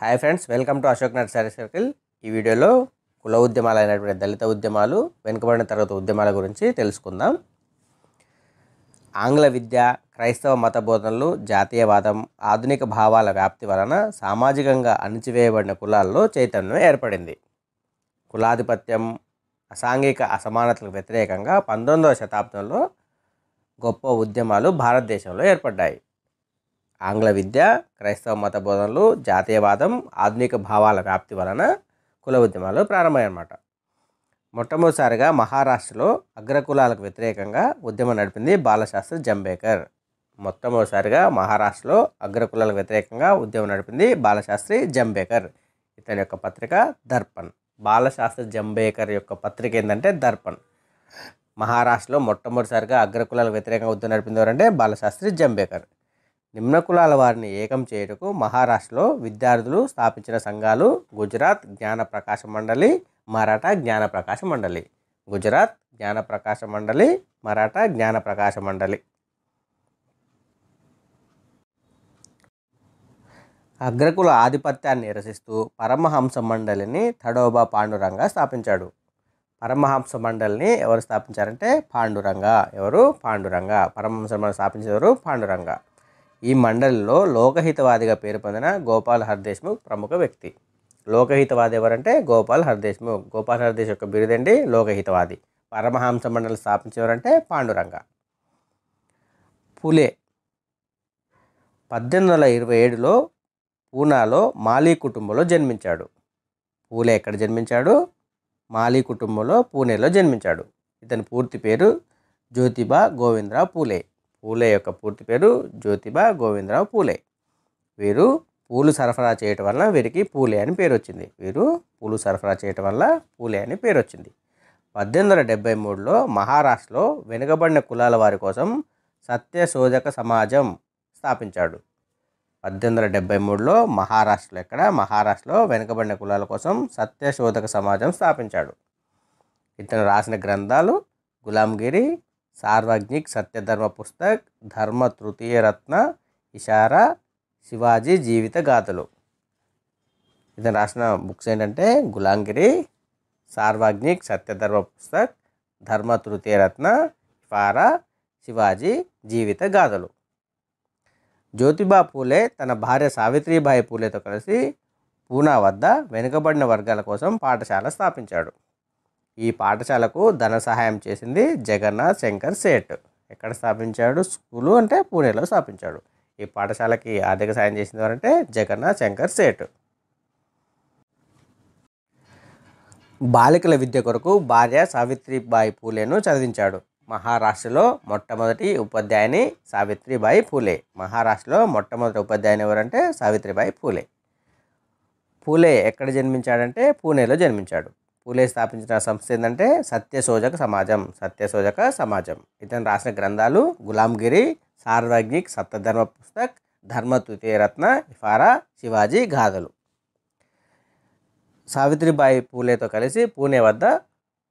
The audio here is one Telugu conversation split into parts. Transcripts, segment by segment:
hi friends welcome to Ashok nursery circle ఈ వీడియోలో కుల ఉద్యమాలు అయినటువంటి దళిత ఉద్యమాలు వెనుకబడిన తర్వాత ఉద్యమాల గురించి తెలుసుకుందాం ఆంగ్ల విద్య క్రైస్తవ మత బోధనలు జాతీయవాదం ఆధునిక భావాల వ్యాప్తి వలన సామాజికంగా అణిచివేయబడిన కులాల్లో చైతన్యం ఏర్పడింది కులాధిపత్యం అసాంఘిక అసమానతలకు వ్యతిరేకంగా పంతొమ్మిదవ శతాబ్దంలో గొప్ప ఉద్యమాలు భారతదేశంలో ఏర్పడ్డాయి ఆంగ్ల విద్య క్రైస్తవ మత బోధనలు జాతీయవాదం ఆధునిక భావాల వ్యాప్తి వలన కుల ఉద్యమాలు ప్రారంభమయ్యన్నమాట మొట్టమొదటిసారిగా మహారాష్ట్రలో అగ్రకులాలకు వ్యతిరేకంగా ఉద్యమం నడిపింది బాలశాస్త్రి జంబేకర్ మొట్టమొదటిసారిగా మహారాష్ట్రలో అగ్రకులాలకు వ్యతిరేకంగా ఉద్యమం నడిపింది బాలశాస్త్రి జంబేకర్ ఇతని యొక్క పత్రిక దర్పణ్ బాలశాస్త్రి జంబేకర్ యొక్క పత్రిక ఏంటంటే దర్పణ్ మహారాష్ట్రలో మొట్టమొదటిసారిగా అగ్రకులాలకు వ్యతిరేకంగా ఉద్యమం నడిపింది ఎవరంటే బాలశాస్త్రి జంబేకర్ నిమ్న కులాల వారిని ఏకం చేయుటకు మహారాష్ట్రలో విద్యార్థులు స్థాపించిన సంఘాలు గుజరాత్ జ్ఞాన ప్రకాశ మండలి మరాఠా జ్ఞాన ప్రకాశ మండలి గుజరాత్ జ్ఞాన ప్రకాశ మండలి మరాఠా జ్ఞాన ప్రకాశ మండలి అగ్రకుల ఆధిపత్యాన్ని నిరసిస్తూ పరమహంస మండలిని తడోబా పాండురంగా స్థాపించాడు పరమహంస మండలిని ఎవరు స్థాపించారంటే పాండురంగ ఎవరు పాండురంగ పరమహంస మండలి స్థాపించేవారు పాండురంగ ఈ మండలిలో లోకహితవాదిగా పేరు పొందిన గోపాల్ హర్దేశ్ముఖ్ ప్రముఖ వ్యక్తి లోకహితవాది ఎవరంటే గోపాల్ హర్దేశ్ముఖ్ గోపాల్ హర్దేశ్ యొక్క బిరుదండి లోకహితవాది పరమహంస మండలి స్థాపించేవారంటే పాండురంగ పులే పద్దెనిమిది వందల ఇరవై ఏడులో పూనాలో మాలీ కుటుంబంలో జన్మించాడు పూలే ఎక్కడ జన్మించాడు మాలీ కుటుంబంలో పూణేలో జన్మించాడు ఇతని పూర్తి పేరు జ్యోతిబా గోవిందరావు పూలే పూలే యొక్క పూర్తి పేరు జ్యోతిబా గోవిందరావు పూలే వీరు పూలు సరఫరా చేయటం వల్ల వీరికి పూలే అని పేరు వచ్చింది వీరు పూలు సరఫరా చేయటం వల్ల పూలే అని పేరు వచ్చింది పద్దెనిమిది వందల డెబ్బై మూడులో మహారాష్ట్రలో వెనుకబడిన కులాల వారి కోసం సత్యశోధక సమాజం స్థాపించాడు పద్దెనిమిది వందల డెబ్బై మూడులో మహారాష్ట్రలో ఎక్కడ మహారాష్ట్రలో వెనుకబడిన కులాల కోసం సత్యశోధక సమాజం స్థాపించాడు ఇతను రాసిన గ్రంథాలు గులాంగిరి సార్వజ్ఞిక్ సత్యధర్మ పుస్తక్ ధర్మ తృతీయ రత్న ఇషారా శివాజీ జీవిత గాథలు ఇతను రాసిన బుక్స్ ఏంటంటే గులాంగిరి సార్వజ్ఞిక్ సత్యధర్మ పుస్తక్ ధర్మ తృతీయ రత్న ఇఫారా శివాజీ జీవిత గాథలు జ్యోతిబా పూలే తన భార్య సావిత్రిబాయి పూలేతో కలిసి పూనా వద్ద వెనుకబడిన వర్గాల కోసం పాఠశాల స్థాపించాడు ఈ పాఠశాలకు ధన సహాయం చేసింది జగన్నాథ్ శంకర్ సేట్ ఎక్కడ స్థాపించాడు స్కూలు అంటే పూణేలో స్థాపించాడు ఈ పాఠశాలకి ఆర్థిక సాయం చేసింది ఎవరంటే జగన్నాథ్ శంకర్ సేట్ బాలికల విద్య కొరకు భార్య సావిత్రిబాయి పూలేను చదివించాడు మహారాష్ట్రలో మొట్టమొదటి ఉపాధ్యాయుని సావిత్రిబాయి పూలే మహారాష్ట్రలో మొట్టమొదటి ఉపాధ్యాయుని ఎవరంటే సావిత్రిబాయి పూలే పూలే ఎక్కడ జన్మించాడంటే పూణేలో జన్మించాడు పూలే స్థాపించిన సంస్థ ఏంటంటే సత్యశోజక సమాజం సత్యశోజక సమాజం ఇతను రాసిన గ్రంథాలు గులాంగిరి సార్వజ్ఞిక్ సత్తధర్మ పుస్తక్ ధర్మ తృతీయరత్న ఇఫారా శివాజీ గాథలు సావిత్రిబాయి పూలేతో కలిసి పూణే వద్ద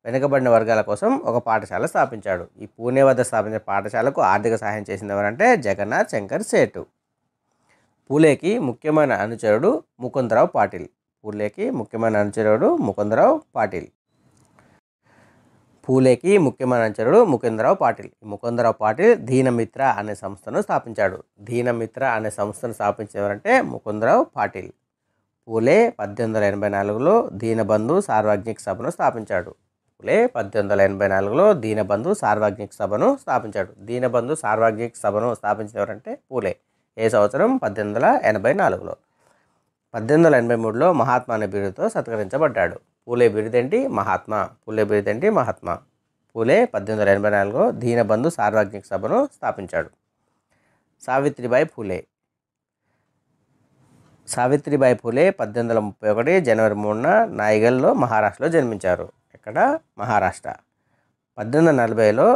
వెనుకబడిన వర్గాల కోసం ఒక పాఠశాల స్థాపించాడు ఈ పూణే వద్ద స్థాపించిన పాఠశాలకు ఆర్థిక సహాయం చేసింది ఎవరంటే జగన్నాథ్ శంకర్ సేటు పూలేకి ముఖ్యమైన అనుచరుడు ముకుందరావు పాటిల్ పూలేకి ముఖ్యమైన అనుచరుడు ముకుందరావు పాటిల్ పూలేకి ముఖ్యమైన అనుచరుడు ముకుందరావు పాటిల్ ముకుందరావు పాటిల్ దీనమిత్ర అనే సంస్థను స్థాపించాడు దీనమిత్ర అనే సంస్థను స్థాపించేవారంటే ముకుందరావు పాటిల్ పూలే పద్దెనిమిది వందల ఎనభై నాలుగులో దీనబంధు సార్వజనిక సభను స్థాపించాడు పూలే పద్దెనిమిది వందల ఎనభై నాలుగులో దీనబంధు సార్వజనిక సభను స్థాపించాడు దీనబంధు సార్వజనిక సభను స్థాపించేవారంటే పూలే ఏ సంవత్సరం పద్దెనిమిది వందల ఎనభై నాలుగులో పద్దెనిమిది వందల ఎనభై మూడులో మహాత్మా అనే బిరుదుతో సత్కరించబడ్డాడు పూలే బిరుదేంటి మహాత్మా పూలే బిరుదేంటి మహాత్మా పూలే పద్దెనిమిది వందల ఎనభై నాలుగులో దీనబంధు సార్వజనిక సభను స్థాపించాడు సావిత్రిబాయి పూలే సావిత్రిబాయి పూలే పద్దెనిమిది వందల ముప్పై ఒకటి జనవరి మూడున నాయగల్లో మహారాష్ట్రలో జన్మించారు ఇక్కడ మహారాష్ట్ర పద్దెనిమిది వందల నలభైలో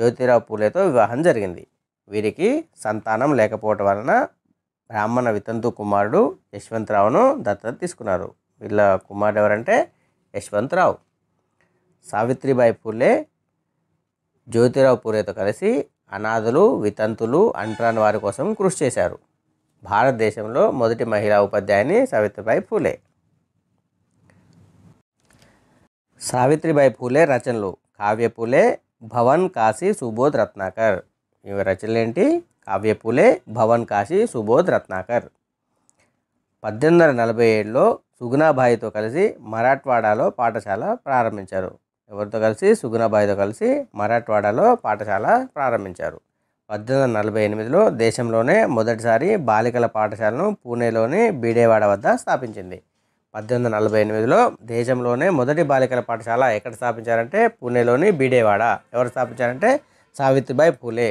జ్యోతిరావు పూలేతో వివాహం జరిగింది వీరికి సంతానం లేకపోవటం వలన బ్రాహ్మణ వితంతు కుమారుడు యశ్వంతరావును దత్తత తీసుకున్నారు వీళ్ళ కుమారుడు ఎవరంటే యశ్వంతరావు సావిత్రిబాయి పూలే జ్యోతిరావు పూలేతో కలిసి అనాథులు వితంతులు అంటరాని వారి కోసం కృషి చేశారు భారతదేశంలో మొదటి మహిళా ఉపాధ్యాయుని సావిత్రిబాయి పూలే సావిత్రిబాయి పూలే రచనలు కావ్య పూలే భవన్ కాశీ సుబోధ్ రత్నాకర్ ఇవి రచనలు ఏంటి కావ్య పూలే భవన్ కాశీ సుబోధ్ రత్నాకర్ పద్దెనిమిది వందల నలభై ఏడులో సుగుణాబాయితో కలిసి మరాఠ్వాడాలో పాఠశాల ప్రారంభించారు ఎవరితో కలిసి సుగుణాబాయితో కలిసి మరాఠ్వాడాలో పాఠశాల ప్రారంభించారు పద్దెనిమిది వందల నలభై ఎనిమిదిలో దేశంలోనే మొదటిసారి బాలికల పాఠశాలను పూణేలోని బీడేవాడ వద్ద స్థాపించింది పద్దెనిమిది వందల నలభై ఎనిమిదిలో దేశంలోనే మొదటి బాలికల పాఠశాల ఎక్కడ స్థాపించారంటే పూణేలోని బీడేవాడ ఎవరు స్థాపించారంటే సావిత్రిబాయి పూలే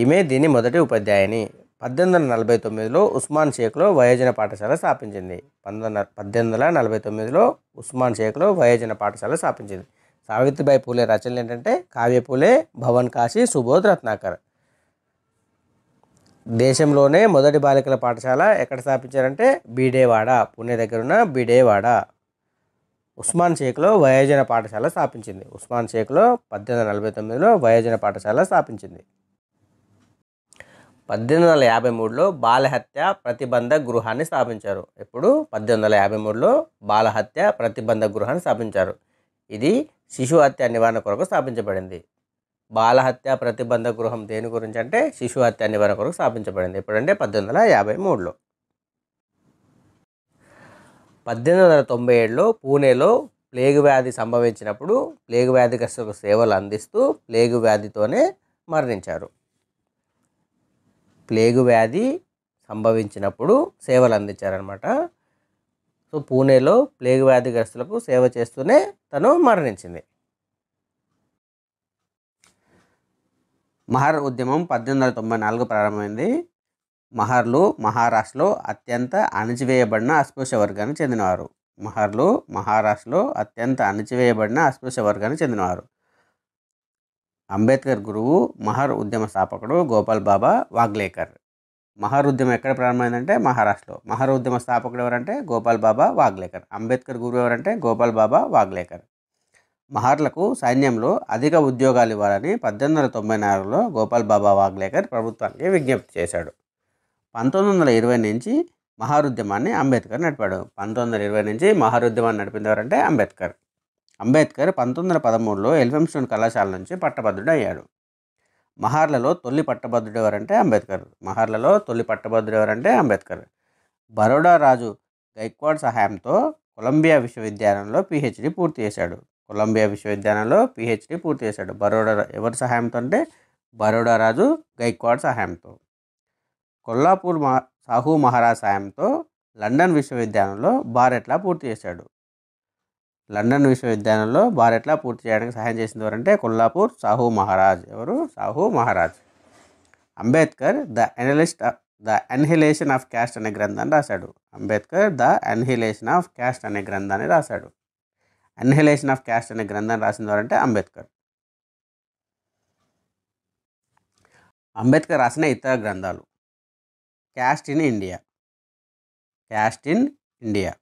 ఈమె దీని మొదటి ఉపాధ్యాయుని పద్దెనిమిది వందల నలభై తొమ్మిదిలో ఉస్మాన్ షేక్లో వయోజన పాఠశాల స్థాపించింది పంతొమ్మిది పద్దెనిమిది వందల నలభై తొమ్మిదిలో ఉస్మాన్ షేక్లో వయోజన పాఠశాల స్థాపించింది సావిత్రిబాయి పూలే రచనలు ఏంటంటే కావ్య పూలే భవన్ కాశీ సుబోధ్ రత్నాకర్ దేశంలోనే మొదటి బాలికల పాఠశాల ఎక్కడ స్థాపించారంటే బీడేవాడ దగ్గర దగ్గరున్న బీడేవాడ ఉస్మాన్ షేక్లో వయోజన పాఠశాల స్థాపించింది ఉస్మాన్ షేక్లో పద్దెనిమిది నలభై తొమ్మిదిలో వయోజన పాఠశాల స్థాపించింది పద్దెనిమిది వందల యాభై మూడులో బాలహత్య ప్రతిబంధ గృహాన్ని స్థాపించారు ఎప్పుడు పద్దెనిమిది వందల యాభై మూడులో బాలహత్య ప్రతిబంధ గృహాన్ని స్థాపించారు ఇది శిశు హత్య నివారణ కొరకు స్థాపించబడింది బాలహత్య ప్రతిబంధ గృహం దేని గురించి అంటే శిశు హత్య నివారణ కొరకు స్థాపించబడింది ఎప్పుడంటే పద్దెనిమిది వందల యాభై మూడులో పద్దెనిమిది వందల తొంభై ఏడులో పూణేలో ప్లేగు వ్యాధి సంభవించినప్పుడు ప్లేగు వ్యాధిగ్రస్తులకు సేవలు అందిస్తూ ప్లేగు వ్యాధితోనే మరణించారు ప్లేగు వ్యాధి సంభవించినప్పుడు సేవలు అందించారనమాట సో పూణేలో ప్లేగు వ్యాధిగ్రస్తులకు సేవ చేస్తూనే తను మరణించింది మహర్ ఉద్యమం పద్దెనిమిది వందల తొంభై నాలుగు ప్రారంభమైంది మహర్లు మహారాష్ట్రలో అత్యంత అణచివేయబడిన అస్పృశ్య వర్గానికి చెందినవారు మహర్లు మహారాష్ట్రలో అత్యంత అణచివేయబడిన అస్పృశ్య వర్గానికి చెందినవారు అంబేద్కర్ గురువు మహర్ ఉద్యమ స్థాపకుడు గోపాల్ బాబా వాగ్లేకర్ మహర్ ఉద్యమం ఎక్కడ ప్రారంభమైందంటే మహారాష్ట్రలో మహర్ ఉద్యమ స్థాపకుడు ఎవరంటే గోపాల్ బాబా వాగ్లేకర్ అంబేద్కర్ గురువు ఎవరంటే గోపాల్ బాబా వాగ్లేకర్ మహార్లకు సైన్యంలో అధిక ఉద్యోగాలు ఇవ్వాలని పద్దెనిమిది వందల తొంభై నాలుగులో గోపాల్ బాబా వాగ్లేకర్ ప్రభుత్వానికి విజ్ఞప్తి చేశాడు పంతొమ్మిది వందల ఇరవై నుంచి మహారుద్యమాన్ని అంబేద్కర్ నడిపాడు పంతొమ్మిది వందల ఇరవై నుంచి మహారుద్యమాన్ని నడిపింది ఎవరంటే అంబేద్కర్ అంబేద్కర్ పంతొమ్మిది వందల పదమూడులో ఎల్ఫెన్స్టోన్ కళాశాల నుంచి పట్టభద్రుడు అయ్యాడు మహార్లలో తొలి పట్టభద్రుడు ఎవరంటే అంబేద్కర్ మహార్లలో తొలి పట్టభద్రుడు ఎవరంటే అంబేద్కర్ బరోడా రాజు గైక్వాడ్ సహాయంతో కొలంబియా విశ్వవిద్యాలయంలో పిహెచ్డి పూర్తి చేశాడు కొలంబియా విశ్వవిద్యాలయంలో పిహెచ్డి పూర్తి చేశాడు బరోడా ఎవరి సహాయంతో అంటే బరోడా రాజు గైక్వాడ్ సహాయంతో కొల్లాపూర్ మహా సాహు మహారాజ్ సాయంతో లండన్ విశ్వవిద్యాలయంలో బారెట్లా పూర్తి చేశాడు లండన్ విశ్వవిద్యాలయంలో భారత్లా పూర్తి చేయడానికి సహాయం చేసింది ఎవరంటే కొల్లాపూర్ సాహు మహారాజ్ ఎవరు Sahu Maharaj Ambedkar the analyst the annihilation of caste అనే గ్రంథాన్ని రాశాడు Ambedkar the annihilation of caste అనే గ్రంథాన్ని రాశాడు అన్హిలేషన్ ఆఫ్ క్యాస్ట్ అనే గ్రంథాన్ని రాసింది ఎవరంటే అంబేద్కర్ అంబేద్కర్ రాసిన ఇతర గ్రంథాలు caste in India caste in India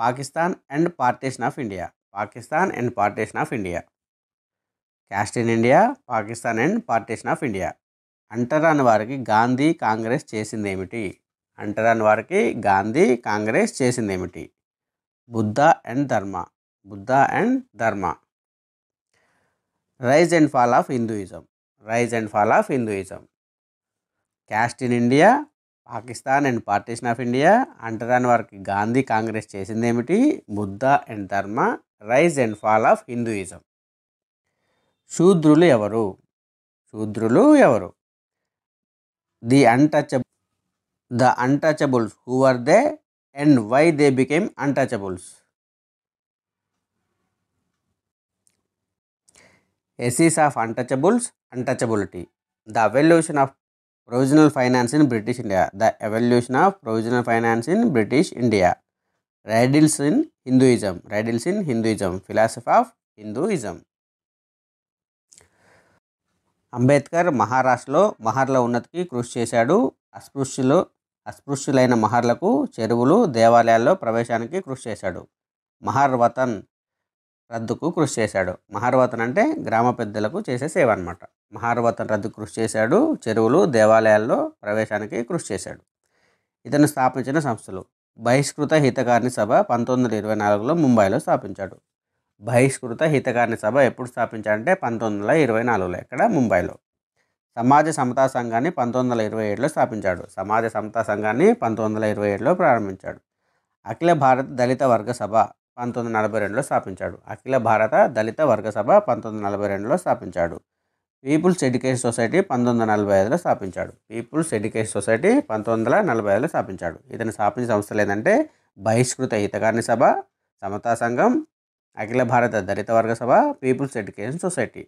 Pakistan and partition of India Pakistan and partition of India caste in India Pakistan and partition of India అంటరాని వారికి గాంధీ కాంగ్రెస్ చేసింది ఏమిటి అంటరాని వారికి గాంధీ కాంగ్రెస్ చేసింది ఏమిటి Buddha and Dharma Buddha and Dharma rise and fall of Hinduism rise and fall of Hinduism caste in India Pakistan and partition of India అంటరాని వారికి గాంధీ కాంగ్రెస్ చేసింది ఏమిటి Buddha and Dharma rise and fall of Hinduism శూద్రులు ఎవరు శూద్రులు ఎవరు the untouchable the untouchables who are they and why they became untouchables essays of untouchables untouchability the evolution of provincial finance in British India the evolution of provincial finance in British India riddles in Hinduism riddles in Hinduism philosophy of Hinduism Ambedkar మహారాష్ట్రలో మహర్ల ఉన్నతికి కృషి చేశాడు అస్పృశ్యులు అస్పృశ్యులైన మహర్లకు చెరువులు దేవాలయాల్లో ప్రవేశానికి కృషి చేశాడు మహర్ వతన్ రద్దుకు కృషి చేశాడు మహార్వతన్ అంటే గ్రామ పెద్దలకు చేసే సేవ అనమాట మహార్వతన్ రద్దు కృషి చేశాడు చెరువులు దేవాలయాల్లో ప్రవేశానికి కృషి చేశాడు ఇతను స్థాపించిన సంస్థలు బహిష్కృత హితకారిణి సభ పంతొమ్మిది వందల ఇరవై నాలుగులో ముంబైలో స్థాపించాడు బహిష్కృత హితకారిణి సభ ఎప్పుడు స్థాపించాడంటే పంతొమ్మిది వందల ఇరవై నాలుగులో ఇక్కడ ముంబైలో సమాజ సమతా సంఘాన్ని పంతొమ్మిది వందల ఇరవై ఏడులో స్థాపించాడు సమాజ సమతా సంఘాన్ని పంతొమ్మిది వందల ఇరవై ఏడులో ప్రారంభించాడు అఖిల భారత దళిత వర్గ సభ పంతొమ్మిది నలభై రెండులో స్థాపించాడు అఖిల భారత దళిత వర్గ సభ పంతొమ్మిది నలభై రెండులో స్థాపించాడు పీపుల్స్ ఎడ్యుకేషన్ సొసైటీ పంతొమ్మిది వందల నలభై ఐదులో స్థాపించాడు పీపుల్స్ ఎడ్యుకేషన్ సొసైటీ పంతొమ్మిది వందల నలభై ఐదులో స్థాపించాడు ఇతని స్థాపించిన సంస్థలు ఏంటంటే బహిష్కృత హితకారిణి సభ సమతా సంఘం అఖిల భారత దళిత వర్గ సభ పీపుల్స్ ఎడ్యుకేషన్ సొసైటీ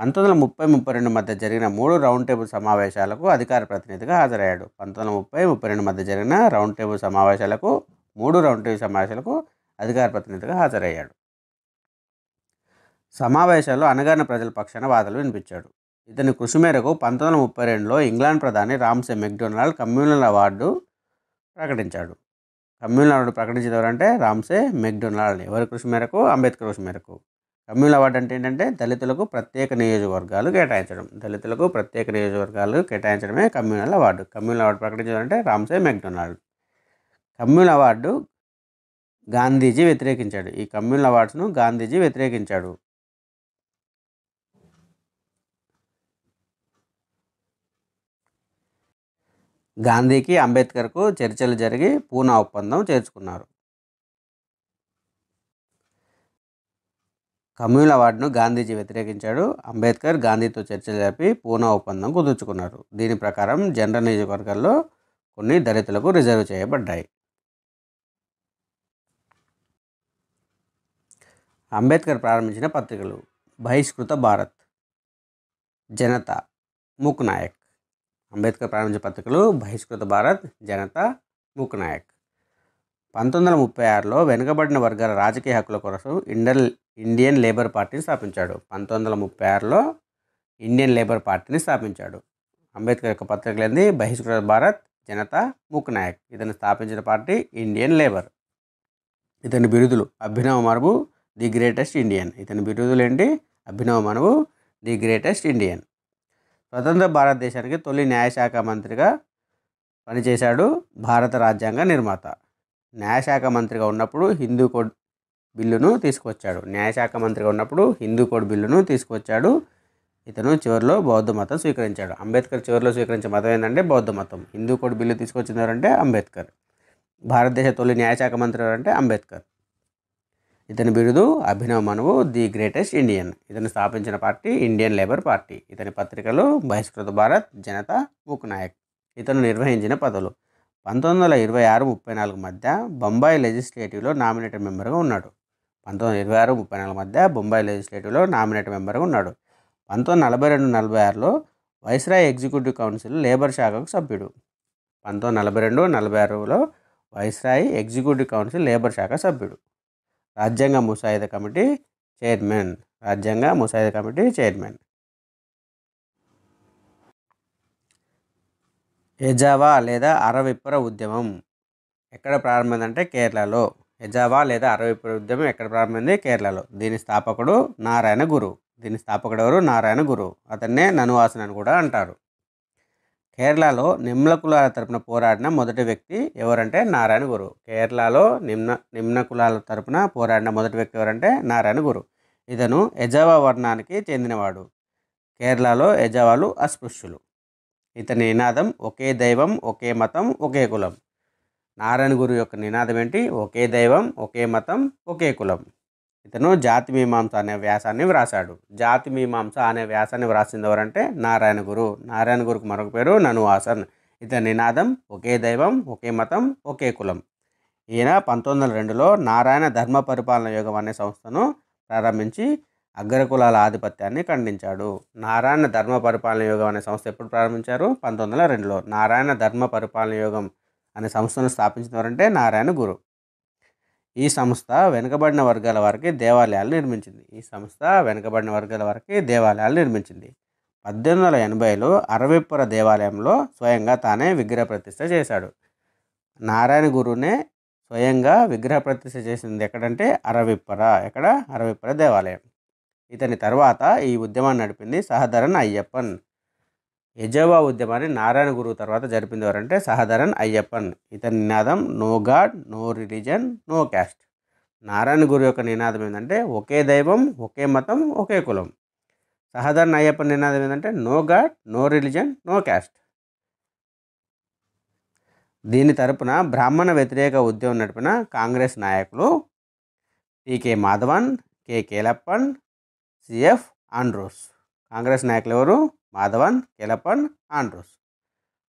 పంతొమ్మిది వందల ముప్పై ముప్పై రెండు మధ్య జరిగిన మూడు రౌండ్ టేబుల్ సమావేశాలకు అధికార ప్రతినిధిగా హాజరయ్యాడు పంతొమ్మిది వందల ముప్పై ముప్పై రెండు మధ్య జరిగిన రౌండ్ టేబుల్ సమావేశాలకు మూడు రౌండ్ టేబుల్ సమావేశాలకు అధికార ప్రతినిధిగా హాజరయ్యాడు సమావేశాల్లో అనగారిన ప్రజల పక్షాన వాదనలు వినిపించాడు ఇతని కృషి మేరకు పంతొమ్మిది వందల ముప్పై రెండులో ఇంగ్లాండ్ ప్రధాని రామ్సే మెక్డొనాల్డ్ కమ్యూనల్ అవార్డు ప్రకటించాడు కమ్యూనల్ అవార్డు ప్రకటించేది ఎవరంటే రామ్సే మెక్డొనాల్డ్ ఎవరి కృషి మేరకు అంబేద్కర్ కృషి మేరకు కమ్యూనల్ అవార్డు అంటే ఏంటంటే దళితులకు ప్రత్యేక నియోజకవర్గాలు కేటాయించడం దళితులకు ప్రత్యేక నియోజకవర్గాలు కేటాయించడమే కమ్యూనల్ అవార్డు కమ్యూనల్ అవార్డు ప్రకటించడం అంటే Ramsay MacDonald communal award Gandhiji వ్యతిరేకించాడు ఈ కమ్యూనల్ అవార్డ్స్ను గాంధీజీ వ్యతిరేకించాడు గాంధీకి అంబేద్కర్కు చర్చలు జరిగి పూనా ఒప్పందం చేర్చుకున్నారు కమ్యూనల్ అవార్డును గాంధీజీ వ్యతిరేకించాడు అంబేద్కర్ గాంధీతో చర్చలు జరిపి పూనా ఒప్పందం కుదుర్చుకున్నారు దీని ప్రకారం జనరల్ నియోజకవర్గాల్లో కొన్ని దళితులకు రిజర్వ్ చేయబడ్డాయి అంబేద్కర్ ప్రారంభించిన పత్రికలు బహిష్కృత భారత్ జనత మూక్ నాయక్ అంబేద్కర్ ప్రారంభించిన పత్రికలు బహిష్కృత భారత్ జనత మూక్ నాయక్ పంతొమ్మిది వందల ముప్పై ఆరులో వెనుకబడిన వర్గాల రాజకీయ హక్కుల కోసం ఇండల్ ఇండియన్ లేబర్ పార్టీని స్థాపించాడు పంతొమ్మిది వందల ముప్పై ఆరులో ఇండియన్ లేబర్ పార్టీని స్థాపించాడు అంబేద్కర్ యొక్క పత్రికలేంది బహిష్కృత భారత్ జనత మూక్ నాయక్ ఇతను స్థాపించిన పార్టీ ఇండియన్ లేబర్ ఇతని బిరుదులు అభినవ మార్బు ది గ్రేటెస్ట్ ఇండియన్ ఇతని బిరుదులు ఏంటి అభినవ మనవు ది గ్రేటెస్ట్ ఇండియన్ స్వతంత్ర భారతదేశానికి తొలి న్యాయశాఖ మంత్రిగా పనిచేశాడు భారత రాజ్యాంగ నిర్మాత న్యాయశాఖ మంత్రిగా ఉన్నప్పుడు హిందూ కోడ్ బిల్లును తీసుకొచ్చాడు న్యాయశాఖ మంత్రిగా ఉన్నప్పుడు హిందూ కోడ్ బిల్లును తీసుకొచ్చాడు ఇతను చివరిలో బౌద్ధ మతం స్వీకరించాడు అంబేద్కర్ చివరిలో స్వీకరించే మతం ఏంటంటే బౌద్ధ మతం హిందూ కోడ్ బిల్లు తీసుకొచ్చినారంటే అంబేద్కర్ భారతదేశ తొలి న్యాయశాఖ మంత్రి అంటే అంబేద్కర్ ఇతని బిరుదు అభినవ్ మనువు ది గ్రేటెస్ట్ ఇండియన్ ఇతను స్థాపించిన పార్టీ ఇండియన్ లేబర్ పార్టీ ఇతని పత్రికలు బహిష్కృత భారత్ జనతా మూక్ నాయక్ ఇతను నిర్వహించిన పదవులు పంతొమ్మిది వందల ఇరవై ఆరు ముప్పై నాలుగు మధ్య బొంబాయి లెజిస్లేటివ్లో నామినేటెడ్ మెంబర్గా ఉన్నాడు పంతొమ్మిది వందల ఇరవై ఆరు ముప్పై నాలుగు మధ్య బొంబాయి లెజిస్లేటివ్లో నామినేటెడ్ మెంబర్గా ఉన్నాడు పంతొమ్మిది నలభై రెండు నలభై ఆరులో వైస్రాయ్ ఎగ్జిక్యూటివ్ కౌన్సిల్ లేబర్ శాఖకు సభ్యుడు పంతొమ్మిది నలభై రెండు నలభై ఆరులో వైస్రాయ్ ఎగ్జిక్యూటివ్ కౌన్సిల్ లేబర్ శాఖ సభ్యుడు రాజ్యాంగ ముసాయిదా కమిటీ చైర్మన్ రాజ్యాంగ ముసాయిదా కమిటీ చైర్మన్ ఎజావా లేదా అరవిప్ర ఉద్యమం ఎక్కడ అంటే కేరళలో ఎజావా లేదా అరవిప్ర ఉద్యమం ఎక్కడ ప్రారంభమైంది కేరళలో దీని స్థాపకుడు నారాయణ గురు దీని స్థాపకుడు ఎవరు నారాయణ గురు అతన్నే ననువాసన్ అని కూడా అంటారు కేరళలో నిమ్న కులాల తరపున పోరాడిన మొదటి వ్యక్తి ఎవరంటే నారాయణ గురు కేరళలో నిమ్న నిమ్న కులాల తరపున పోరాడిన మొదటి వ్యక్తి ఎవరంటే నారాయణ గురు ఇతను ఎజావా వర్ణానికి చెందినవాడు కేరళలో యజావాలు అస్పృశ్యులు ఇతని నినాదం ఒకే దైవం ఒకే మతం ఒకే కులం నారాయణ గురు యొక్క నినాదం ఏంటి ఒకే దైవం ఒకే మతం ఒకే కులం ఇతను జాతి మీమాంస అనే వ్యాసాన్ని వ్రాసాడు జాతి మీమాంస అనే వ్యాసాన్ని వ్రాసింది ఎవరంటే నారాయణ గురు నారాయణ గురుకు మరొక పేరు ననువాసన్ ఇతని నినాదం ఒకే దైవం ఒకే మతం ఒకే కులం ఈయన పంతొమ్మిది వందల రెండులో నారాయణ ధర్మ పరిపాలన యోగం అనే సంస్థను ప్రారంభించి అగ్రకులాల ఆధిపత్యాన్ని ఖండించాడు నారాయణ ధర్మ పరిపాలన యోగం అనే సంస్థ ఎప్పుడు ప్రారంభించారు పంతొమ్మిది వందల రెండులో నారాయణ ధర్మ పరిపాలన యోగం అనే సంస్థను స్థాపించినవారంటే నారాయణ గురు ఈ సంస్థ వెనుకబడిన వర్గాల వారికి దేవాలయాలు నిర్మించింది ఈ సంస్థ వెనుకబడిన వర్గాల వారికి దేవాలయాలు నిర్మించింది పద్దెనిమిది వందల ఎనభైలో అరవిపుర దేవాలయంలో స్వయంగా తానే విగ్రహ ప్రతిష్ట చేశాడు నారాయణ గురువునే స్వయంగా విగ్రహ ప్రతిష్ట చేసింది ఎక్కడంటే అరవిప్పర ఎక్కడ అరవిప్పర దేవాలయం ఇతని తర్వాత ఈ ఉద్యమాన్ని నడిపింది సహదరన్ అయ్యప్పన్ ఎజోవా ఉద్యమాన్ని నారాయణ గురువు తర్వాత జరిపింది ఎవరంటే సహదరన్ అయ్యప్పన్ ఇతని నినాదం no god no religion no caste Narayana Guru యొక్క నినాదం ఏంటంటే ఒకే దైవం ఒకే మతం ఒకే కులం సహదరన్ అయ్యప్పన్ నినాదం ఏంటంటే no god no religion no caste దీని తరపున బ్రాహ్మణ వ్యతిరేక ఉద్యమం నడిపిన కాంగ్రెస్ నాయకులు PK Madhavan K Kelappan CF Andrews Congress నాయకులు ఎవరు మాధవన్ కెలపన్ ఆండ్రూస్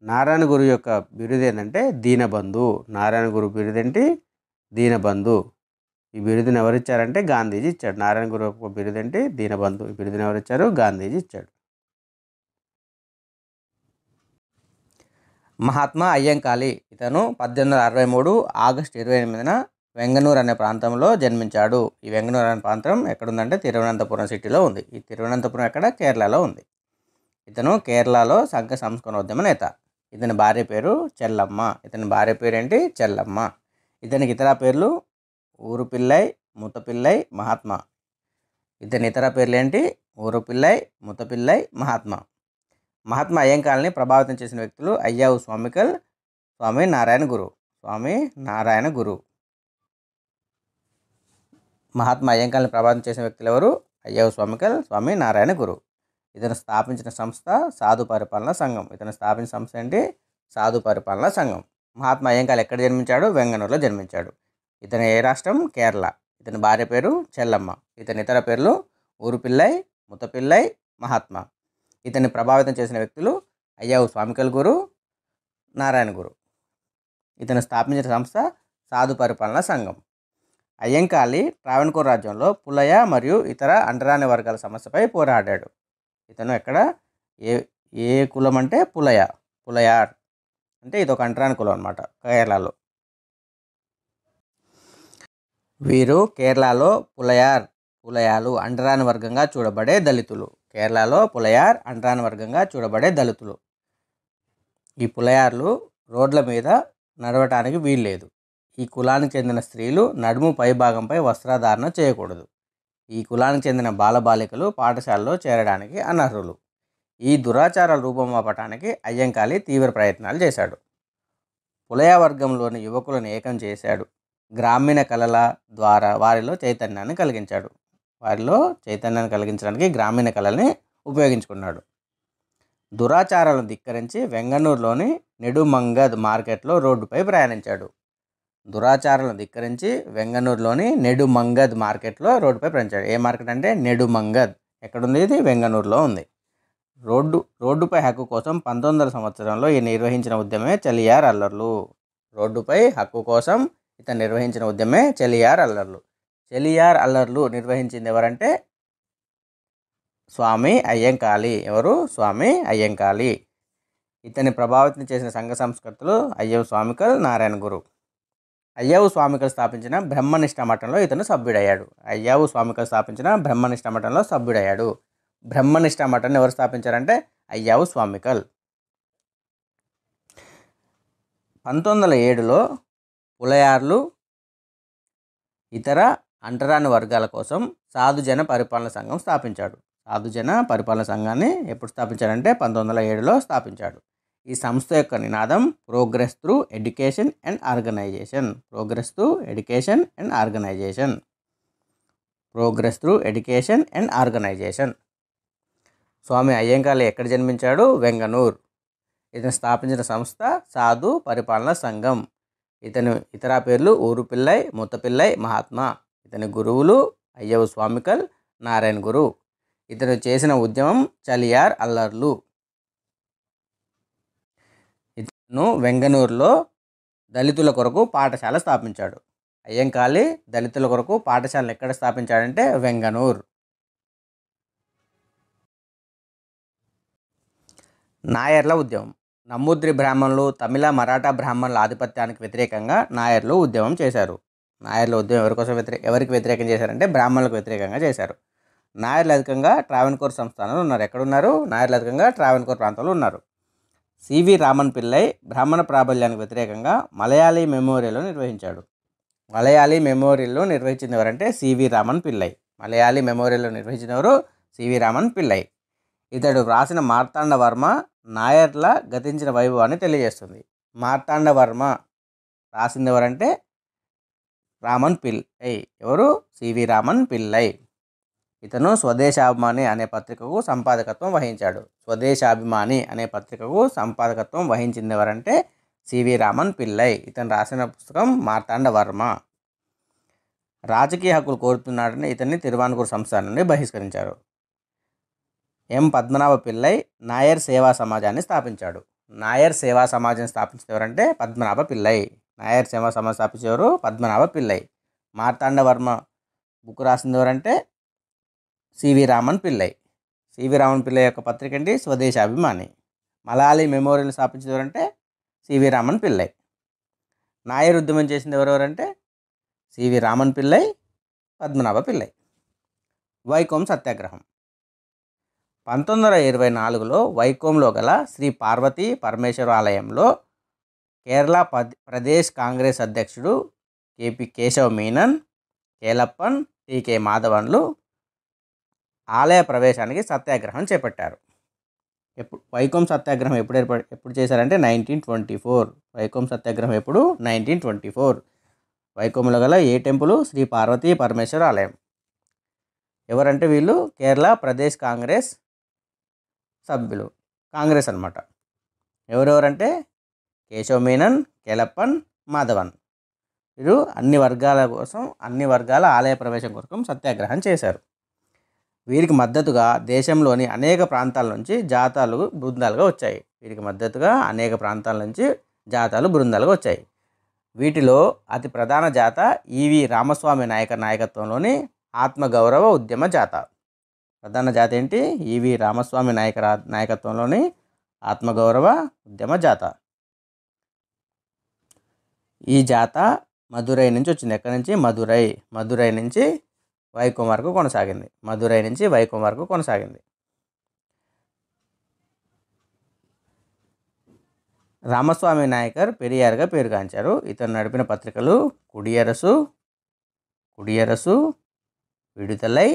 నారాయణ గురు యొక్క బిరుదు ఏంటంటే దీనబంధు నారాయణ గురు బిరుదు ఏంటి దీనబంధు ఈ బిరుదుని ఎవరిచ్చారంటే గాంధీజీ ఇచ్చాడు నారాయణ గురు యొక్క బిరుదు ఏంటి దీనబంధు ఈ బిరుదుని ఎవరిచ్చారు గాంధీజీ ఇచ్చాడు మహాత్మా అయ్యంకాళి ఇతను పద్దెనిమిది వందల అరవై మూడు ఆగస్టు ఇరవై ఎనిమిదిన వెంగనూరు అనే ప్రాంతంలో జన్మించాడు ఈ వెంగనూరు అనే ప్రాంతం ఎక్కడుందంటే తిరువనంతపురం సిటీలో ఉంది ఈ తిరువనంతపురం ఎక్కడ కేరళలో ఉంది ఇతను కేరళలో సంఘ ఉద్యమ నేత ఇతని భార్య పేరు చెల్లమ్మ ఇతని భార్య పేరేంటి చెల్లమ్మ ఇతనికి ఇతర పేర్లు ఊరు పిల్లై ముతపిల్లై మహాత్మా ఇతని ఇతర పేర్లు ఏంటి ఊరు పిల్లై ముతపిల్లై మహాత్మా మహాత్మా అయ్యంకాలని ప్రభావితం చేసిన వ్యక్తులు అయ్యావు స్వామికల్ స్వామి నారాయణ గురు స్వామి నారాయణ గురు మహాత్మా అయ్యంకాల్ని ప్రభావితం చేసిన వ్యక్తులు ఎవరు అయ్యావు స్వామికల్ స్వామి నారాయణ గురు ఇతను స్థాపించిన సంస్థ సాధు పరిపాలన సంఘం ఇతను స్థాపించిన సంస్థ ఏంటి సాధు పరిపాలన సంఘం మహాత్మా అయ్యంకాల్ ఎక్కడ జన్మించాడు వెంగనూరులో జన్మించాడు ఇతని ఏ రాష్ట్రం కేరళ ఇతని భార్య పేరు చెల్లమ్మ ఇతని ఇతర పేర్లు ఊరుపిల్లై ముతపిల్లై మహాత్మా ఇతన్ని ప్రభావితం చేసిన వ్యక్తులు అయ్యావు స్వామికల్ గురు నారాయణ గురు ఇతను స్థాపించిన సంస్థ సాధు పరిపాలన సంఘం అయ్యంకాళి ట్రావెన్కోర్ రాజ్యంలో పుల్లయ్య మరియు ఇతర అండరాని వర్గాల సమస్యపై పోరాడాడు ఇతను ఎక్కడ ఏ ఏ కులం అంటే పులయ పులయార్ అంటే ఇదొక అంటరాని కులం అనమాట కేరళలో వీరు కేరళలో పులయార్ పులయాలు అండరాని వర్గంగా చూడబడే దళితులు కేరళలో పులయార్ అంటరాని వర్గంగా చూడబడే దళితులు ఈ పులయార్లు రోడ్ల మీద నడవటానికి వీల్లేదు ఈ కులానికి చెందిన స్త్రీలు నడుము పైభాగంపై వస్త్రధారణ చేయకూడదు ఈ కులానికి చెందిన బాలబాలికలు పాఠశాలలో చేరడానికి అనర్హులు ఈ దురాచార రూపం ఆపటానికి అయ్యంకాళి తీవ్ర ప్రయత్నాలు చేశాడు పులయ వర్గంలోని యువకులను ఏకం చేశాడు గ్రామీణ కళల ద్వారా వారిలో చైతన్యాన్ని కలిగించాడు వారిలో చైతన్యాన్ని కలిగించడానికి గ్రామీణ కళల్ని ఉపయోగించుకున్నాడు దురాచారాలను ధిక్కరించి వెంగనూరులోని నెడుమంగద్ మార్కెట్లో రోడ్డుపై ప్రయాణించాడు దురాచారాలను ధిక్కరించి వెంగనూరులోని నెడు మంగద్ మార్కెట్లో రోడ్డుపై పెంచాడు ఏ మార్కెట్ అంటే నెడు మంగద్ ఎక్కడుంది ఇది వెంగనూరులో ఉంది రోడ్డు రోడ్డుపై హక్కు కోసం పంతొమ్మిది వందల సంవత్సరంలో ఈ నిర్వహించిన ఉద్యమే చలియార్ అల్లర్లు రోడ్డుపై హక్కు కోసం ఇతను నిర్వహించిన ఉద్యమే చలియార్ అల్లర్లు చెలియార్ అల్లర్లు నిర్వహించింది ఎవరంటే స్వామి అయ్యంకాళి ఎవరు స్వామి అయ్యంకాళి ఇతని ప్రభావితం చేసిన సంఘ సంస్కృతులు అయ్యం స్వామికల్ నారాయణ గురు అయ్యావు స్వామికలు స్థాపించిన బ్రహ్మనిష్ట మఠంలో ఇతను సభ్యుడయ్యాడు అయ్యావు స్వామికలు స్థాపించిన బ్రహ్మనిష్ట మఠంలో సభ్యుడయ్యాడు బ్రహ్మనిష్ట మఠాన్ని ఎవరు స్థాపించారంటే అయ్యావు స్వామికల్ పంతొమ్మిది వందల ఏడులో పులయార్లు ఇతర అంటరాని వర్గాల కోసం సాధుజన పరిపాలన సంఘం స్థాపించాడు సాధుజన పరిపాలన సంఘాన్ని ఎప్పుడు స్థాపించాడంటే పంతొమ్మిది వందల ఏడులో స్థాపించాడు ఈ సంస్థ యొక్క నినాదం progress through education and organisation progress through education and organisation progress through education and organisation Swami Ayyankali ఎక్కడ జన్మించాడు వెంగనూర్ ఇతను స్థాపించిన సంస్థ సాధు పరిపాలనా సంఘం ఇతను ఇతర పేర్లు ఊరు పిల్లై ముత్తపిల్లై మహాత్మా ఇతని గురువులు అయ్యవ స్వామికల్ నారాయణ గురు ఇతను చేసిన ఉద్యమం చలియార్ అల్లర్లు ను వెంగనూరులో దళితుల కొరకు పాఠశాల స్థాపించాడు అయ్యంకాళి దళితుల కొరకు పాఠశాలను ఎక్కడ స్థాపించాడంటే వెంగనూరు నాయర్ల ఉద్యమం నమ్మూద్రి బ్రాహ్మణులు తమిళ మరాఠా బ్రాహ్మణుల ఆధిపత్యానికి వ్యతిరేకంగా నాయర్లు ఉద్యమం చేశారు నాయర్ల ఉద్యమం ఎవరికోసం వ్యతిరే ఎవరికి వ్యతిరేకం చేశారంటే బ్రాహ్మణులకు వ్యతిరేకంగా చేశారు నాయర్లు అధికంగా ట్రావెన్కోర్ సంస్థానంలో ఉన్నారు ఎక్కడున్నారు నాయర్లు అధికంగా ట్రావెన్కోర్ ప్రాంతంలో ఉన్నారు సివి రామన్ పిల్లై బ్రాహ్మణ ప్రాబల్యానికి వ్యతిరేకంగా మలయాళీ మెమోరియల్ను నిర్వహించాడు మలయాళీ మెమోరియల్లో నిర్వహించింది ఎవరంటే సివి రామన్ పిల్లై మలయాళీ మెమోరియల్లో నిర్వహించినవారు సివి రామన్ పిల్లై ఇతడు వ్రాసిన మార్తాండవర్మ నాయర్ల గతించిన వైభవాన్ని తెలియజేస్తుంది మార్తాండవర్మ రాసింది ఎవరంటే రామన్ పిల్లై ఎవరు సివి రామన్ పిల్లై ఇతను స్వదేశాభిమాని అనే పత్రికకు సంపాదకత్వం వహించాడు స్వదేశాభిమాని అనే పత్రికకు సంపాదకత్వం వహించింది ఎవరంటే సివి రామన్ పిల్లై ఇతను రాసిన పుస్తకం మార్తాండవర్మ రాజకీయ హక్కులు కోరుతున్నాడని ఇతన్ని తిరువాన్కూరు సంస్థ నుండి బహిష్కరించారు ఎం పద్మనాభ పిల్లై నాయర్ సేవా సమాజాన్ని స్థాపించాడు నాయర్ సేవా సమాజం స్థాపించింది ఎవరంటే పద్మనాభ పిల్లై నాయర్ సేవా సమాజం స్థాపించేవారు పద్మనాభ పిల్లై మార్తాండవర్మ బుక్ రాసింది ఎవరంటే సివి రామన్ పిల్లై సివి రామన్ పిల్లై యొక్క పత్రిక అండి స్వదేశాభిమాని మలాలి మెమోరియల్ స్థాపించింది ఎవరంటే సివి రామన్ పిల్లై నాయర్ ఉద్యమం చేసింది ఎవరెవరంటే సివి రామన్ పిల్లై పద్మనాభ పిల్లయ్ వైకోం సత్యాగ్రహం పంతొమ్మిది వందల ఇరవై నాలుగులో వైకోంలో గల శ్రీ పార్వతి పరమేశ్వర ఆలయంలో కేరళ ప్రదేశ్ కాంగ్రెస్ అధ్యక్షుడు ఏపీ కేశవ్ మీనన్ కేలప్పన్ టీకే మాధవన్లు ఆలయ ప్రవేశానికి సత్యాగ్రహం చేపట్టారు ఎప్పుడు వైకోం సత్యాగ్రహం ఎప్పుడు ఏర్పడి ఎప్పుడు చేశారంటే నైన్టీన్ ట్వంటీ ఫోర్ వైకోం సత్యాగ్రహం ఎప్పుడు నైన్టీన్ ట్వంటీ ఫోర్ వైకోంలో గల ఏ టెంపుల్ శ్రీ పార్వతీ పరమేశ్వర ఆలయం ఎవరంటే వీళ్ళు కేరళ ప్రదేశ్ కాంగ్రెస్ సభ్యులు కాంగ్రెస్ అనమాట ఎవరెవరంటే కేశవ మీనన్ కేలప్పన్ మాధవన్ వీరు అన్ని వర్గాల కోసం అన్ని వర్గాల ఆలయ ప్రవేశం కోసం సత్యాగ్రహం చేశారు వీరికి మద్దతుగా దేశంలోని అనేక ప్రాంతాల నుంచి జాతాలు బృందాలుగా వచ్చాయి వీరికి మద్దతుగా అనేక ప్రాంతాల నుంచి జాతాలు బృందాలుగా వచ్చాయి వీటిలో అతి ప్రధాన జాత ఈవి రామస్వామి నాయక నాయకత్వంలోని ఆత్మగౌరవ ఉద్యమ జాత ప్రధాన జాత ఏంటి ఈవి రామస్వామి నాయక నాయకత్వంలోని ఆత్మగౌరవ ఉద్యమ జాత ఈ జాత మధురై నుంచి వచ్చింది ఎక్కడి నుంచి మధురై మధురై నుంచి వైకోం వరకు కొనసాగింది మధురై నుంచి వైకోం వరకు కొనసాగింది రామస్వామి నాయకర్ పెరియార్గా పేరుగాంచారు ఇతను నడిపిన పత్రికలు కుడియరసు కుడియరసు విడుదలై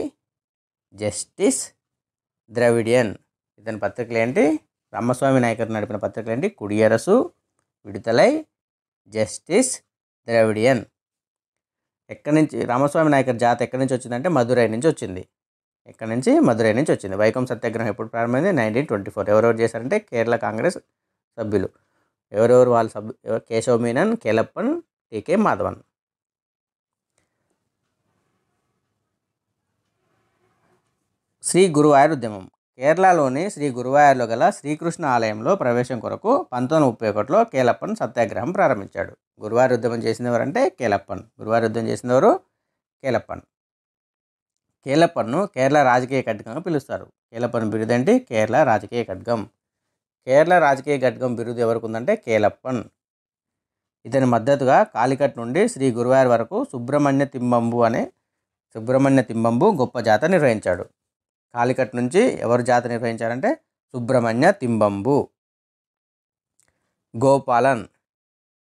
జస్టిస్ ద్రవిడియన్ ఇతని పత్రికలు ఏంటి రామస్వామి నాయకర్ నడిపిన పత్రికలు ఏంటి కుడియరసు విడుదలై జస్టిస్ ద్రవిడియన్ ఎక్కడి నుంచి రామస్వామి నాయకర్ జాత ఎక్కడి నుంచి వచ్చిందంటే మధురై నుంచి వచ్చింది ఎక్కడి నుంచి మధురై నుంచి వచ్చింది వైకం సత్యాగ్రహం ఎప్పుడు ప్రారంభమైంది నైన్టీన్ ట్వంటీ ఫోర్ ఎవరెవరు చేశారంటే కేరళ కాంగ్రెస్ సభ్యులు ఎవరెవరు వాళ్ళ సభ్యు కేశవ మీనన్ కేలప్పన్ టీకే మాధవన్ శ్రీ గురువాయూర్ ఉద్యమం కేరళలోని శ్రీ గురువాయూర్లో గల శ్రీకృష్ణ ఆలయంలో ప్రవేశం కొరకు పంతొమ్మిది ముప్పై ఒకటిలో కేలప్పన్ సత్యాగ్రహం ప్రారంభించాడు గురువారి ఉద్యమం చేసినవారంటే కేలప్పన్ గురువారి ఉద్యమం చేసినవారు కేలప్పన్ కేలప్పన్ను కేరళ రాజకీయ ఖడ్గంగా పిలుస్తారు కేలప్పన్ అంటే కేరళ రాజకీయ ఖడ్గం కేరళ రాజకీయ ఖడ్గం బిరుదు ఎవరికి ఉందంటే కేలప్పన్ ఇతని మద్దతుగా కాలికట్ నుండి శ్రీ గురువారి వరకు సుబ్రహ్మణ్య తింబంబు అనే సుబ్రహ్మణ్య తింబంబు గొప్ప జాత నిర్వహించాడు కాలికట్ నుంచి ఎవరు జాతి నిర్వహించారంటే సుబ్రహ్మణ్య తింబంబు గోపాలన్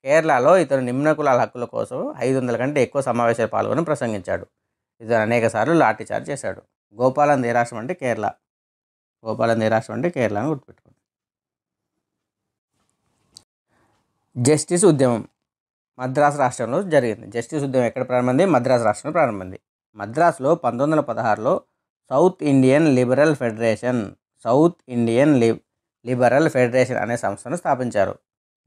కేరళలో ఇతను నిమ్న కులాల హక్కుల కోసం ఐదు వందల కంటే ఎక్కువ సమావేశాలు పాల్గొని ప్రసంగించాడు ఇతను అనేక సార్లు లాఠీచార్జ్ చేశాడు గోపాలన్ ఏ రాష్ట్రం అంటే కేరళ గోపాలన్ ఏ రాష్ట్రం అంటే కేరళ అని గుర్తుపెట్టుకోండి జస్టిస్ ఉద్యమం మద్రాసు రాష్ట్రంలో జరిగింది జస్టిస్ ఉద్యమం ఎక్కడ ప్రారంభమైంది మద్రాసు రాష్ట్రంలో ప్రారంభమైంది మద్రాసులో పంతొమ్మిది వందల పదహారులో South Indian Liberal Federation South Indian లి లిబరల్ ఫెడరేషన్ అనే సంస్థను స్థాపించారు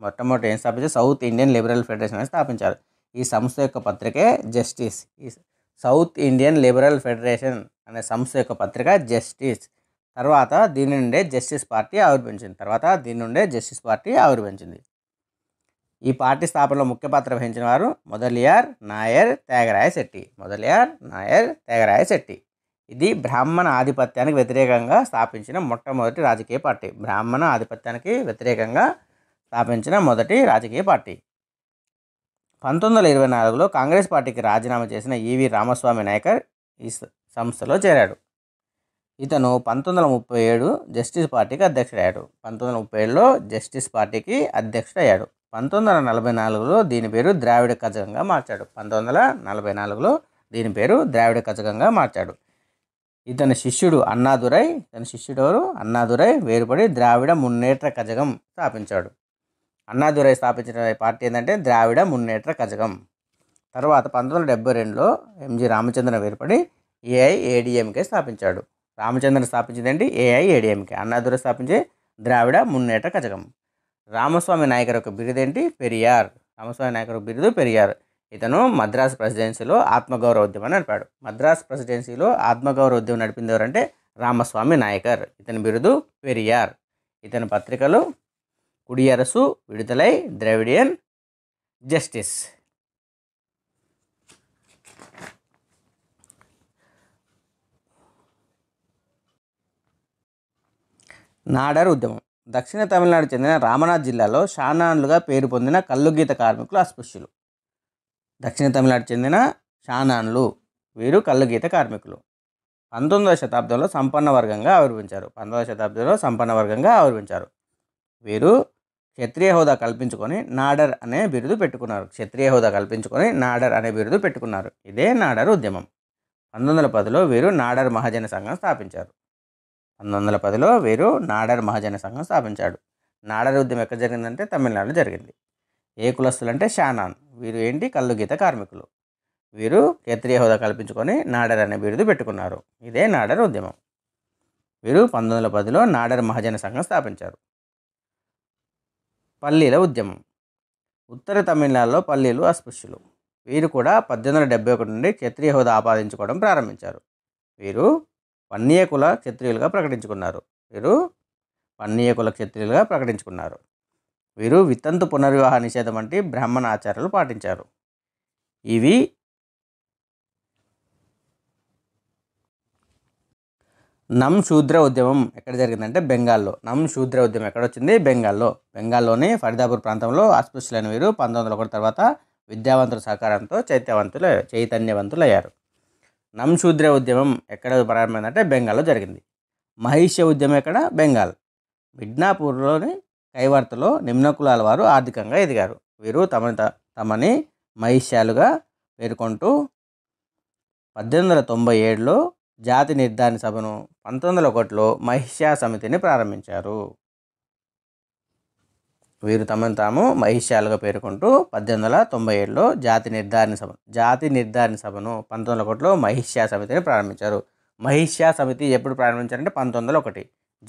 మొట్టమొదటి ఏం స్థాపించారు సౌత్ ఇండియన్ లిబరల్ ఫెడరేషన్ అని స్థాపించారు ఈ సంస్థ యొక్క పత్రికే జస్టిస్ ఈ సౌత్ ఇండియన్ లిబరల్ ఫెడరేషన్ అనే సంస్థ యొక్క పత్రిక జస్టిస్ తర్వాత దీని నుండే జస్టిస్ పార్టీ ఆవిర్భించింది తర్వాత దీని నుండే జస్టిస్ పార్టీ ఆవిర్భించింది ఈ పార్టీ స్థాపనలో ముఖ్య పాత్ర వహించిన వారు మొదలియార్ నాయర్ త్యాగరాయ శెట్టి మొదలియార్ నాయర్ త్యాగరాయ శెట్టి ఇది బ్రాహ్మణ ఆధిపత్యానికి వ్యతిరేకంగా స్థాపించిన మొట్టమొదటి రాజకీయ పార్టీ బ్రాహ్మణ ఆధిపత్యానికి వ్యతిరేకంగా స్థాపించిన మొదటి రాజకీయ పార్టీ పంతొమ్మిది వందల ఇరవై నాలుగులో కాంగ్రెస్ పార్టీకి రాజీనామా చేసిన ఈవి రామస్వామి నాయకర్ ఈ సంస్థలో చేరాడు ఇతను పంతొమ్మిది వందల ముప్పై ఏడు జస్టిస్ పార్టీకి అధ్యక్షుడయ్యాడు పంతొమ్మిది వందల ముప్పై ఏడులో జస్టిస్ పార్టీకి అధ్యక్షుడయ్యాడు పంతొమ్మిది వందల నలభై నాలుగులో దీని పేరు ద్రావిడ కజగంగా మార్చాడు పంతొమ్మిది వందల నలభై నాలుగులో దీని పేరు ద్రావిడ కజగంగా మార్చాడు ఇతని శిష్యుడు అన్నాదురై ఇతని శిష్యుడెవరు అన్నాదురై వేరుపడి ద్రావిడ మున్నేట్ర కజగం స్థాపించాడు అన్నాదురై స్థాపించిన పార్టీ ఏంటంటే ద్రావిడ మున్నేట్ర కజగం తర్వాత పంతొమ్మిది వందల డెబ్బై రెండులో ఎంజి రామచంద్రన్ వేరుపడి ఏఐఏడిఎంకే స్థాపించాడు రామచంద్రన్ స్థాపించిందండి ఏఐఏడిఎంకే అన్నాదురై స్థాపించే ద్రావిడ మున్నేట్ర కజగం రామస్వామి నాయకర్ యొక్క బిరుదేంటి పెరియార్ రామస్వామి నాయకర్ బిరుదు పెరియార్ ఇతను మద్రాస్ ప్రెసిడెన్సీలో ఆత్మగౌరవ నడిపాడు మద్రాస్ ప్రెసిడెన్సీలో ఆత్మగౌరవ ఉద్యమం నడిపింది ఎవరంటే రామస్వామి నాయకర్ ఇతని బిరుదు పెరియార్ ఇతని పత్రికలు కుడియరసు విడుదలై ద్రవిడియన్ జస్టిస్ నాడర్ ఉద్యమం దక్షిణ తమిళనాడు చెందిన రామనాథ్ జిల్లాలో షానాన్లుగా పేరు పొందిన కల్లుగీత కార్మికులు అస్పృశ్యులు దక్షిణ తమిళనాడు చెందిన షానాన్లు వీరు కళ్ళు గీత కార్మికులు పంతొమ్మిదవ శతాబ్దంలో సంపన్న వర్గంగా ఆవిర్వించారు పంతొమ్మిదవ శతాబ్దంలో సంపన్న వర్గంగా ఆవిర్వించారు వీరు క్షత్రియ హోదా కల్పించుకొని నాడర్ అనే బిరుదు పెట్టుకున్నారు క్షత్రియ హోదా కల్పించుకొని నాడర్ అనే బిరుదు పెట్టుకున్నారు ఇదే నాడర్ ఉద్యమం పంతొమ్మిది వందల పదిలో వీరు నాడర్ మహాజన సంఘం స్థాపించారు పంతొమ్మిది వందల పదిలో వీరు నాడర్ మహాజన సంఘం స్థాపించాడు నాడర్ ఉద్యమం ఎక్కడ జరిగిందంటే తమిళనాడులో జరిగింది ఏ కులస్తులు అంటే షానాన్ వీరు ఏంటి కళ్ళు గీత కార్మికులు వీరు క్షత్రియ హోదా కల్పించుకొని నాడర్ అనే బిరుదు పెట్టుకున్నారు ఇదే నాడర్ ఉద్యమం వీరు పంతొమ్మిది వందల పదిలో నాడర్ మహాజన సంఘం స్థాపించారు పల్లీల ఉద్యమం ఉత్తర తమిళనాడులో పల్లీలు అస్పృశ్యులు వీరు కూడా పద్దెనిమిది వందల ఒకటి నుండి క్షత్రియ హోదా ఆపాదించుకోవడం ప్రారంభించారు వీరు కుల క్షత్రియులుగా ప్రకటించుకున్నారు వీరు కుల క్షత్రియులుగా ప్రకటించుకున్నారు వీరు వితంతు పునర్వివాహ నిషేధం వంటి బ్రాహ్మణ ఆచారాలు పాటించారు ఇవి నమ్ శూద్ర ఉద్యమం ఎక్కడ జరిగిందంటే బెంగాల్లో నమ్ శూద్ర ఉద్యమం ఎక్కడ వచ్చింది బెంగాల్లో బెంగాల్లోని ఫరీదాపూర్ ప్రాంతంలో అస్పృశ్యులైన వీరు పంతొమ్మిది వందల ఒకటి తర్వాత విద్యావంతుల సహకారంతో చైత్యవంతులు చైతన్యవంతులు అయ్యారు నమ్ శూద్ర ఉద్యమం ఎక్కడ ప్రారంభమైందంటే బెంగాల్లో జరిగింది మహిష్య ఉద్యమం ఎక్కడ బెంగాల్ మిడ్నాపూర్లోని కైవర్తలో నిమ్న కులాల వారు ఆర్థికంగా ఎదిగారు వీరు తమని తమని మహిష్యాలుగా పేర్కొంటూ పద్దెనిమిది వందల తొంభై ఏడులో జాతి నిర్ధారణ సభను పంతొమ్మిది వందల ఒకటిలో మహిష్యా సమితిని ప్రారంభించారు వీరు తమను తాము మహిష్యాలుగా పేర్కొంటూ పద్దెనిమిది వందల తొంభై ఏడులో జాతి నిర్ధారణ సభ జాతి నిర్ధారణ సభను పంతొమ్మిది వందల ఒకటిలో మహిష్యా సమితిని ప్రారంభించారు మహిష్యా సమితి ఎప్పుడు ప్రారంభించారంటే పంతొమ్మిది వందల ఒకటి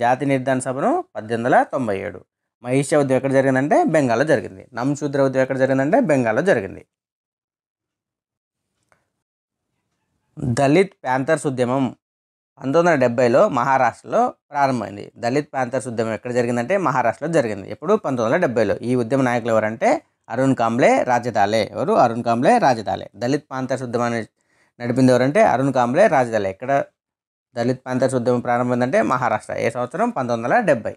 జాతి నిర్ధారణ సభను పద్దెనిమిది వందల తొంభై ఏడు మహిష ఉద్యమం ఎక్కడ జరిగిందంటే బెంగాల్లో జరిగింది నంశూద్ర యుద్ధం ఎక్కడ జరిగిందంటే బెంగాల్లో జరిగింది దళిత్ ప్యాంథర్స్ ఉద్యమం పంతొమ్మిది వందల డెబ్బైలో మహారాష్ట్రలో ప్రారంభమైంది దళిత్ ప్యాంథర్స్ ఉద్యమం ఎక్కడ జరిగిందంటే మహారాష్ట్రలో జరిగింది ఎప్పుడు పంతొమ్మిది వందల డెబ్బైలో ఈ ఉద్యమ నాయకులు ఎవరంటే అరుణ్ కాంబ్లే రాజధాలే ఎవరు అరుణ్ కాంబ్లే రాజధాలే దళిత్ ప్యాంథర్స్ ఉద్యమాన్ని నడిపింది ఎవరంటే అరుణ్ కాంబ్లే రాజధాలే ఎక్కడ దళిత్ ప్యాంథర్స్ ఉద్యమం ప్రారంభమైందంటే మహారాష్ట్ర ఏ సంవత్సరం పంతొమ్మిది వందల డెబ్బై